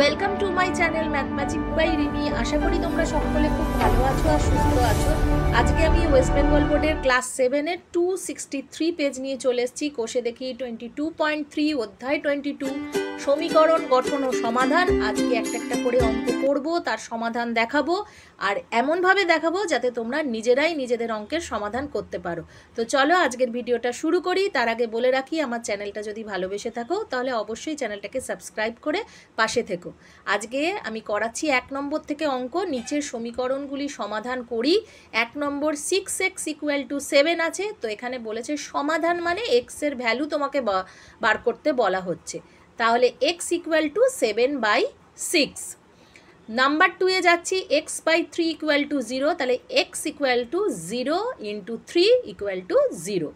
welcome to my channel math magic by Rimi আশা করি তোমরা সকলে খুব ভালো আছো আর সুস্থ আছো আজকে আমি ওয়েস্ট বেঙ্গল বোর্ডের ক্লাস সেভেনের টু সিক্সটি থ্রি পেজ নিয়ে চলে এসেছি কোষে দেখি টোয়েন্টি টু পয়েন্ট থ্রি অধ্যায় টোয়েন্টি টু সমীকরণ গঠন ও সমাধান আজকে একটা একটা করে অঙ্ক করব তার সমাধান দেখাবো আর এমনভাবে দেখাবো যাতে তোমরা নিজেরাই নিজেদের অঙ্কের সমাধান করতে পারো তো চলো আজকের ভিডিওটা শুরু করি তার আগে বলে রাখি আমার চ্যানেলটা যদি ভালোবেসে থাকো তাহলে অবশ্যই চ্যানেলটাকে সাবস্ক্রাইব করে পাশে থেকো আজকে আমি করাচ্ছি এক নম্বর থেকে অঙ্ক নিচের সমীকরণগুলি সমাধান করি এক নম্বর six x equal to seven আছে তো এখানে বলেছে সমাধান মানে এক্সের ভ্যালু তোমাকে বার করতে বলা হচ্ছে তাহলে x equal to seven by six number টুয়ে যাচ্ছি x by three equal to zero তাহলে x equal to zero into three equal to zero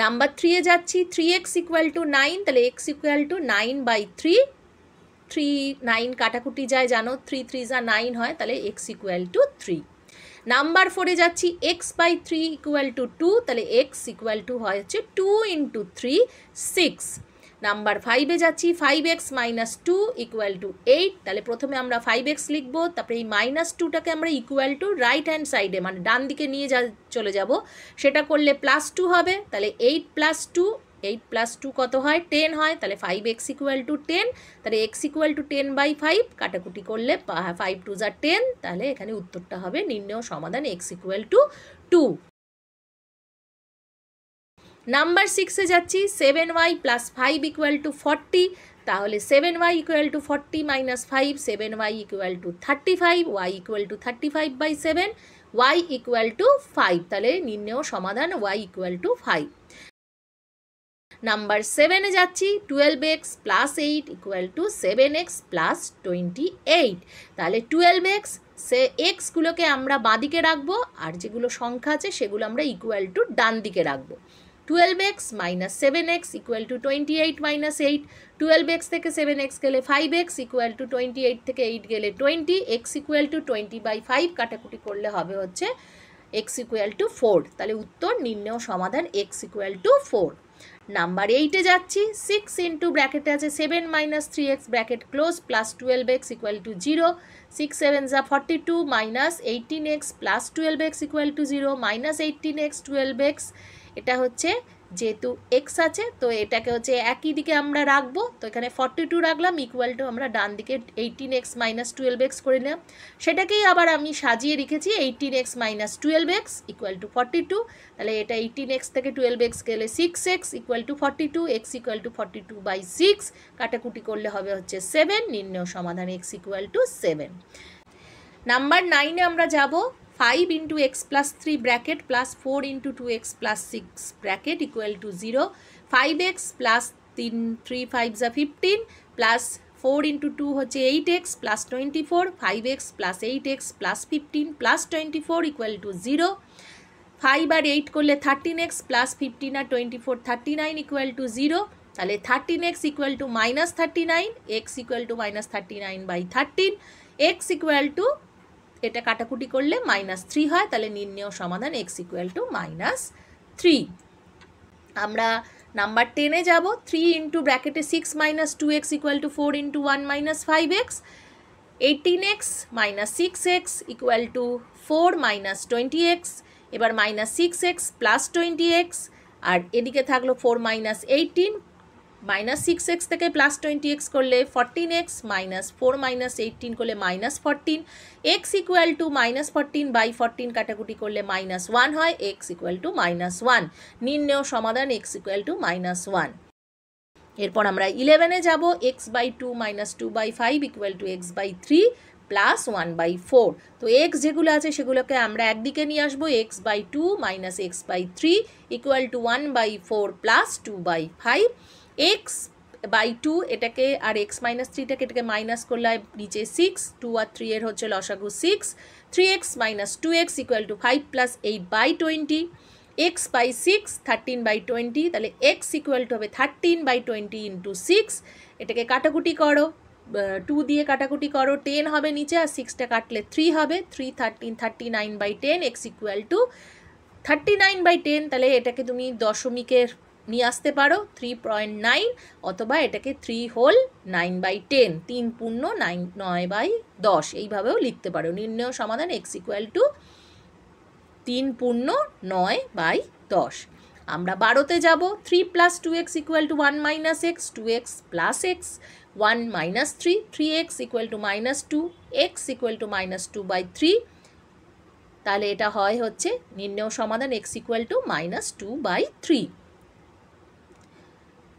number থ্রিয়ে যাচ্ছি three x equal to nine তাহলে x equal to nine by three three nine কাটাকুটি যায় জানো three three যা nine হয় তাহলে x equal to three number ফোরে যাচ্ছি x by three equal to two তাহলে এক্স ইকুয়াল টু হয় হচ্ছে two into three six number ফাইভে যাচ্ছি five x minus two equal to eight তাহলে প্রথমে আমরা ফাইভ এক্স লিখবো তারপরে এই মাইনাস টুটাকে আমরা ইকুয়াল টু রাইট হ্যান্ড সাইডে মানে ডান দিকে নিয়ে যা চলে যাব সেটা করলে প্লাস টু হবে তাহলে eight plus two eight plus two কত হয় টেন হয় তাহলে five x equal to ten তাহলে x equal to ten by five কাটাকুটি করলে ফাইভ টু যা টেন তাহলে এখানে উত্তরটা হবে নির্ণয় সমাধান x equal to two number সিক্সে যাচ্ছি seven y plus five equal to forty তাহলে seven y equal to forty minus five seven y equal to thirty five y equal to thirty five by seven y equal to five তাহলে নির্ণেয় সমাধান y equal to five number সেভেনে যাচ্ছি twelve x plus eight equal to seven x plus twenty eight তাহলে twelve x সে এক্সগুলোকে আমরা বাঁদিকে রাখবো আর যেগুলো সংখ্যা আছে সেগুলো আমরা ইকুয়াল টু ডান দিকে রাখবো twelve x minus seven x equal to twenty eight minus eight twelve x থেকে সেভেন এক্স গেলে five x equal to twenty eight থেকে এইট গেলে twenty x equal to twenty by five কাটাকুটি করলে হবে হচ্ছে এক্স ইকুয়াল টু ফোর তাহলে উত্তর নির্ণয় সমাধান x equal to four number এইটে যাচ্ছি সিক্স ইন্টু ব্র্যাকেটে আছে seven minus three x bracket close plus twelve x equal to zero six seven যা forty two minus eighteen x plus twelve x equal to zero minus eighteen x twelve x এটা হচ্ছে যেহেতু x আছে তো এটাকে হচ্ছে একই দিকে আমরা রাখবো তো এখানে ফর্টি টু রাখলাম ইকুয়াল টু আমরা ডান দিকে eighteen x minus twelve x করে নিলাম সেটাকেই আবার আমি সাজিয়ে রেখেছি eighteen x minus twelve x equal to forty two তাহলে এটা এইটিন এক্স থেকে টুয়েলভ এক্স গেলে six x equal to forty two x equal to forty two by six কাটাকুটি করলে হবে হচ্ছে সেভেন নির্ণয় সমাধান x equal to seven number নাইনে আমরা যাবো five into x plus three bracket plus four into two x plus six bracket equal to zero five x plus তিন থ্রি ফাইভ যা fifteen plus four into two হচ্ছে eight x plus twenty four five x plus eight x plus fifteen plus twenty four equal to zero five আর eight করলে thirteen x plus fifteen আর twenty four thirty nine equal to zero তাহলে thirteen x equal to minus thirty nine x equal to minus thirty nine by thirteen x equal to এটা কাটাকুটি করলে minus three হয় তাহলে নির্ণয় সমাধান x equal to minus three আমরা number টেনে যাব থ্রি ইন্টু ব্র্যাকেটে six minus two x equal to four into one minus five x eighteen x minus six x equal to four minus twenty x এবার minus six x plus twenty x আর এদিকে থাকলো four minus eighteen minus six x থেকে plus twenty x করলে fourteen x minus four minus eighteen করলে minus fourteen x equal to minus fourteen by fourteen কাটাকুটি করলে minus one হয় x equal to minus one নির্ণেয় সমাধান x equal to minus one এরপর আমরা ইলেভেনে যাব x by two minus two by five equal to x by three plus one by four তো এক্স যেগুলো আছে সেগুলোকে আমরা একদিকে নিয়ে আসবো x by two minus x by three equal to one by four plus two by five x by two এটাকে আর এক্স মাইনাস থ্রিটাকে এটাকে মাইনাস করলে হয় নিচে সিক্স টু আর থ্রি এর হচ্ছে লসাগু six three x minus two x equal to five plus eight by twenty x by six thirteen by twenty তাহলে এক্স ইকুয়াল টু হবে thirteen by twenty into six এটাকে কাটাকুটি করো টু দিয়ে কাটাকুটি করো টেন হবে নিচে আর সিক্সটা কাটলে থ্রি হবে three thirteen thirty nine by ten x equal to thirty nine by ten তাহলে এটাকে তুমি দশমিকের নিয়ে আসতে পারো থ্রি পয়েন্ট নাইন অথবা এটাকে three whole nine by ten তিন পূর্ণ নাইন নয় বাই দশ এইভাবেও লিখতে পারো নির্ণয় সমাধান এক্স ইকুয়াল টু তিন পূর্ণ নয় বাই দশ আমরা বারোতে যাব three plus two x equal to one minus x two x plus x one minus three three x equal to minus two x equal to minus two by three তাহলে এটা হয় হচ্ছে নির্ণয় সমাধান x equal to minus two by three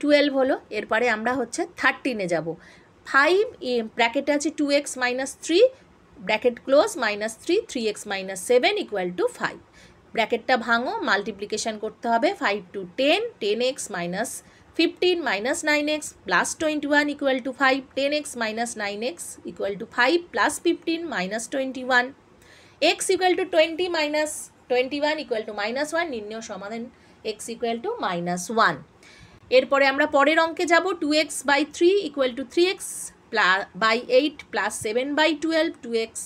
twelve হলো এরপরে আমরা হচ্ছে থার্টিনে যাব ফাইভ ব্র্যাকেটে আছে two x minus three bracket close minus three three x minus seven equal to five ব্র্যাকেটটা ভাঙো মাল্টিপ্লিকেশান করতে হবে five two ten ten x minus fifteen minus nine x plus twenty one equal to five ten x minus nine x equal to five plus fifteen minus twenty one x equal to twenty minus twenty one equal to minus one নির্ণয় সমাধান x equal to minus one এরপরে আমরা পরের অঙ্কে যাব two x by three equal to three x by eight plus seven by twelve two x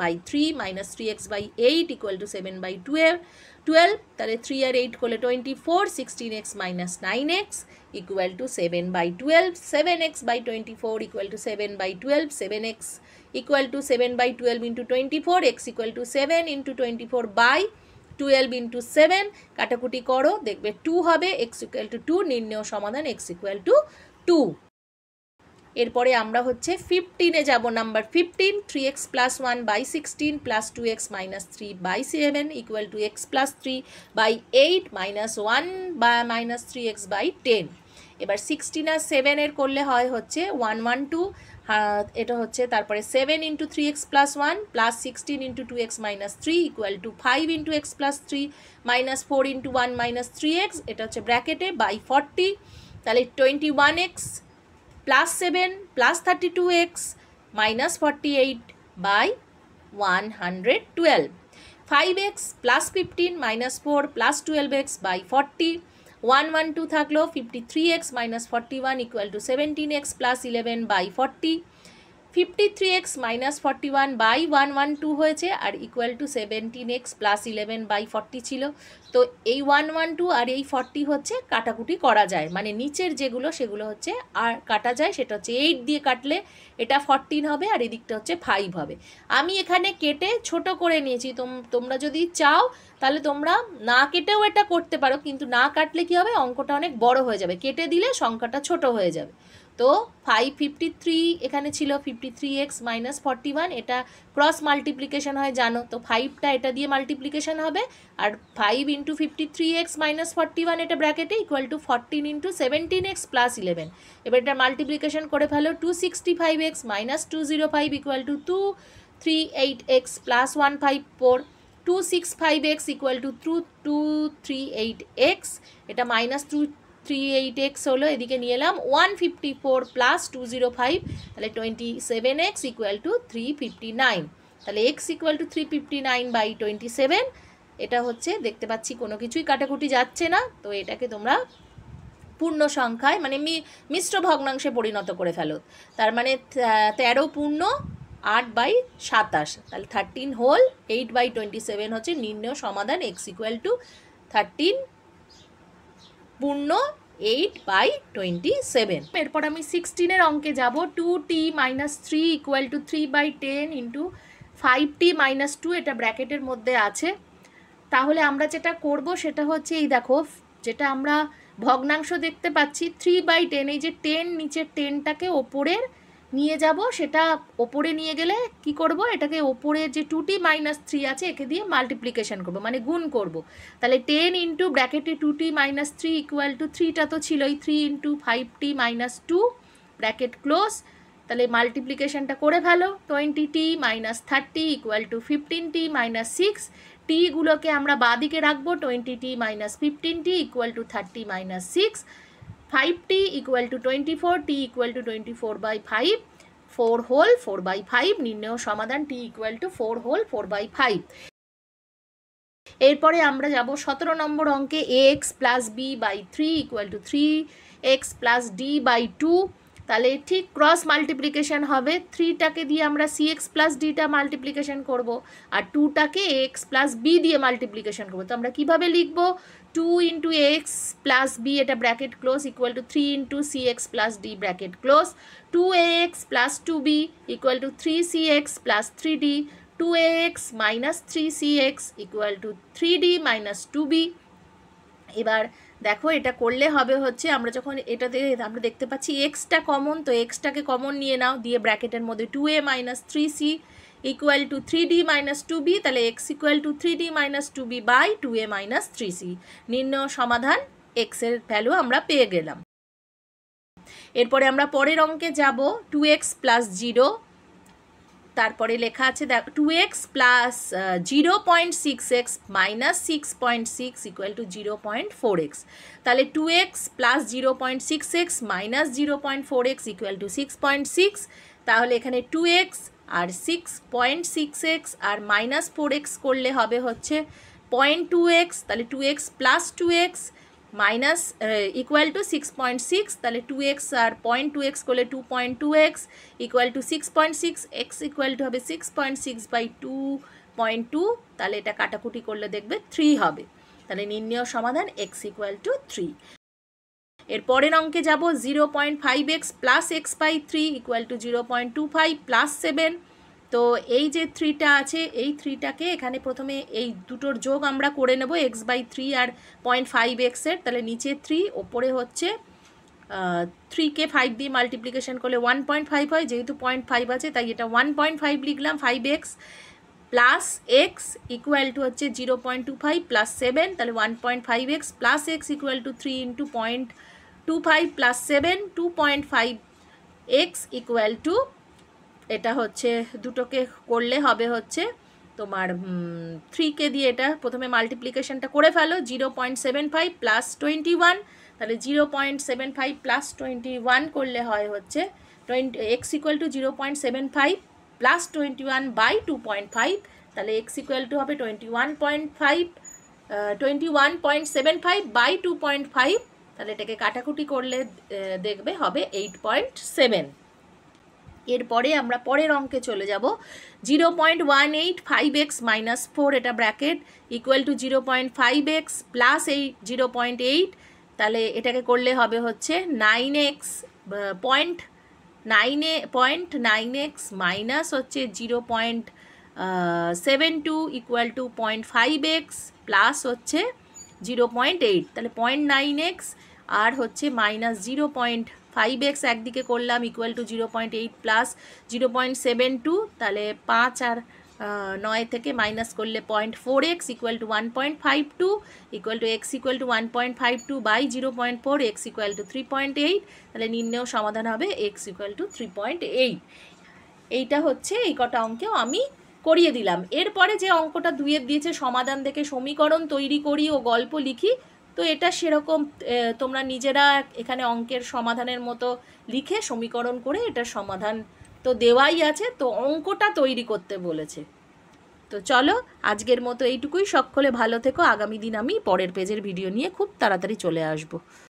by three minus three x by eight equal to seven by twelve twelve তাহলে three আর eight করলে twenty four sixteen x minus nine x equal to seven by twelve seven x by twenty four equal to seven by twelve seven x equal to seven by twelve into twenty four x equal to seven into twenty four by twelve into seven কাটাকুটি করো দেখবে two হবে x equal to two নির্ণেয় সমাধান x equal to two এরপরে আমরা হচ্ছে ফিফটিনে যাব number fifteen three x plus one by sixteen plus two x minus three by seven equal to x plus three by eight minus one বা minus three x by ten এবার sixteen আর সেভেনের করলে হয় হচ্ছে ওয়ান ওয়ান টু এটা হচ্ছে তারপরে seven into three x plus one plus sixteen into two x minus three equal to five into x plus three minus four into one minus three x এটা হচ্ছে ব্র্যাকেটে বাই ফর্টি তাহলে twenty one x plus seven plus thirty two x minus forty eight by one hundred twelve five x plus fifteen minus four plus twelve x by forty one one two থাকলো fifty three x minus forty one equal to seventeen x plus eleven by forty fifty three x minus forty one by one one two হয়েছে আর equal to seventeen x plus eleven by forty ছিল তো এই one one two আর এই forty হচ্ছে কাটাকুটি করা যায় মানে নিচের যেগুলো সেগুলো হচ্ছে আর কাটা যায় সেটা হচ্ছে এইট দিয়ে কাটলে এটা ফর্টিন হবে আর এদিকটা হচ্ছে ফাইভ হবে আমি এখানে কেটে ছোট করে নিয়েছি তোমরা যদি চাও তাহলে তোমরা না কেটেও এটা করতে পারো কিন্তু না কাটলে কি হবে অঙ্কটা অনেক বড় হয়ে যাবে কেটে দিলে সংখ্যাটা ছোট হয়ে যাবে তো ফাইভ ফিফটি থ্রি এখানে ছিল fifty three x minus forty one এটা ক্রস মাল্টিপ্লিকেশন হয় জানো তো ফাইভটা এটা দিয়ে মাল্টিপ্লিকেশন হবে আর five into fifty three x minus forty one এটা ব্র্যাকেটে equal to fourteen into seventeen x plus eleven এবার এটা মাল্টিপ্লিকেশন করে ভালো two sixty five x minus two zero five equal to two three eight x plus one five four two six five x equal to two two three eight x এটা minus two three eight x হলো এদিকে নিয়ে এলাম one fifty four plus two zero five তাহলে twenty seven x equal to three fifty nine তাহলে x equal to three fifty nine by twenty seven এটা হচ্ছে দেখতে পাচ্ছি কোনো কিছুই কাটাকুটি যাচ্ছে না তো এটাকে তোমরা পূর্ণ সংখ্যায় মানে মিশ্র ভগ্নাংশে পরিণত করে ফেলো তার মানে তেরো পূর্ণ আট বাই সাতাশ তাহলে thirteen whole eight by twenty seven হচ্ছে নির্ণয় সমাধান এক্স ইকুয়াল টু থার্টিন পূর্ণ এইট বাই টোয়েন্টি সেভেন এরপর আমি সিক্সটিনের অঙ্কে যাব two t minus three equal to three by ten into five t minus two এটা ব্র্যাকেটের মধ্যে আছে তাহলে আমরা যেটা করব সেটা হচ্ছে এই দেখো যেটা আমরা ভগ্নাংশ দেখতে পাচ্ছি থ্রি বাই টেন এই যে টেন নিচের টেনটাকে ওপরের নিয়ে যাব সেটা ওপরে নিয়ে গেলে কি করব এটাকে ওপরে যে টুটি মাইনাস থ্রি আছে একে দিয়ে মাল্টিপ্লিকেশান করব মানে গুণ করব তাহলে টেন ইন্টু ব্র্যাকেটে টুটি মাইনাস থ্রি ইকুয়াল টু থ্রিটা তো ছিলই three into five t minus two bracket close তাহলে মাল্টিপ্লিকেশানটা করে ভালো twenty t minus thirty equal to fifteen t minus six টিগুলোকে আমরা বাঁদিকে রাখবো twenty t minus fifteen t equal to thirty minus six five t equal to twenty four t 24 to twenty four by five four whole four by five নির্ণেয় সমাধান t equal to four whole four by five এরপরে আমরা যাব সতেরো নম্বর অঙ্কে a x plus b by three equal to three x plus d by two তাহলে ঠিক ক্রস মাল্টিপ্লিকেশান হবে থ্রিটাকে দিয়ে আমরা সি এক্স প্লাস ডিটা মাল্টিপ্লিকেশান করবো আর টুটাকে এক্স প্লাস বি দিয়ে মাল্টিপ্লিকেশন করবো তো আমরা কীভাবে লিখবো two into x plus b এটা bracket close equal to three into c x plus d bracket close two x plus two b equal to three c x plus three d two x minus three c x equal to three d minus two b এবার দেখো এটা করলে হবে হচ্ছে আমরা যখন এটাতে আমরা দেখতে পাচ্ছি এক্সটা কমন তো এক্সটাকে কমন নিয়ে নাও দিয়ে ব্র্যাকেটের মধ্যে two a minus three c equal to three d minus two b তাহলে x equal to three d minus two b by two a minus three c নির্ণয় সমাধান এক্সের ভ্যালু আমরা পেয়ে গেলাম এরপরে আমরা পরের অঙ্কে যাব টু এক্স প্লাস জিরো তারপরে লেখা আছে দেখ two x plus zero point six x minus six point six equal to zero point four x তাহলে two x plus zero point six x minus zero point four x equal to six point six তাহলে এখানে two x আর six point six x আর minus four x করলে হবে হচ্ছে point two x তাহলে two x plus two x minus equal to six point six তাহলে two x আর পয়েন্ট টু এক্স করলে two point two x equal to six point six x equal to হবে six point six by two point two তাহলে এটা কাটাকুটি করলে দেখবে three হবে তাহলে নির্ণয় সমাধান এক্স ইকুয়াল টু থ্রি এর পরের অঙ্কে যাব zero point five x plus x by three equal to zero point two five plus seven তো এই যে থ্রিটা আছে এই থ্রিটাকে এখানে প্রথমে এই দুটোর যোগ আমরা করে নেব এক্স বাই থ্রি আর পয়েন্ট ফাইভ এক্সের তাহলে নিচে থ্রি ওপরে হচ্ছে থ্রিকে ফাইভ দিয়ে মাল্টিপ্লিকেশান করলে ওয়ান পয়েন্ট ফাইভ হয় যেহেতু পয়েন্ট ফাইভ আছে তাই এটা ওয়ান পয়েন্ট ফাইভ লিখলাম five x plus x equal to হচ্ছে zero point two five plus seven তাহলে one point five x plus x equal to three into point two five plus seven two point five x equal to এটা হচ্ছে দুটোকে করলে হবে হচ্ছে তোমার থ্রিকে দিয়ে এটা প্রথমে মাল্টিপ্লিকেশানটা করে ফেলো zero point seven five plus twenty one তাহলে zero point seven five plus twenty one করলে হয় হচ্ছে twenty x equal to zero point seven five plus twenty one by two point five তাহলে এক্স ইকুয়াল টু হবে twenty one point five twenty one point seven five by two point five তাহলে এটাকে কাটাকুটি করলে দেখবে হবে eight point seven এরপরে আমরা পরের অঙ্কে চলে যাব zero point one eight five x minus four এটা bracket equal to zero point five x plus eight zero point eight তাহলে এটাকে করলে হবে হচ্ছে নাইন এক্স পয়েন্ট এ পয়েন্ট নাইন এক্স মাইনাস হচ্ছে zero point seven two equal to point five x plus হচ্ছে zero point eight তাহলে point nine x আর হচ্ছে minus zero point five x একদিকে করলাম equal to zero point eight plus zero point seven two তাহলে পাঁচ আর নয় থেকে মাইনাস করলে point four x equal to one point five two equal to x equal to one point five two by zero point four x equal to three point eight তাহলে নির্ণয় সমাধান হবে x equal to three point eight এইটা হচ্ছে এই কটা অঙ্কেও আমি করিয়ে দিলাম এরপরে যে অঙ্কটা দুয়ের দিয়েছে সমাধান দেখে সমীকরণ তৈরি করি ও গল্প লিখি তো এটা সেরকম তোমরা নিজেরা এখানে অঙ্কের সমাধানের মতো লিখে সমীকরণ করে এটার সমাধান তো দেওয়াই আছে তো অঙ্কটা তৈরি করতে বলেছে তো চলো আজকের মতো এইটুকুই সকলে ভালো থেকো আগামী দিন আমি পরের পেজের ভিডিও নিয়ে খুব তাড়াতাড়ি চলে আসবো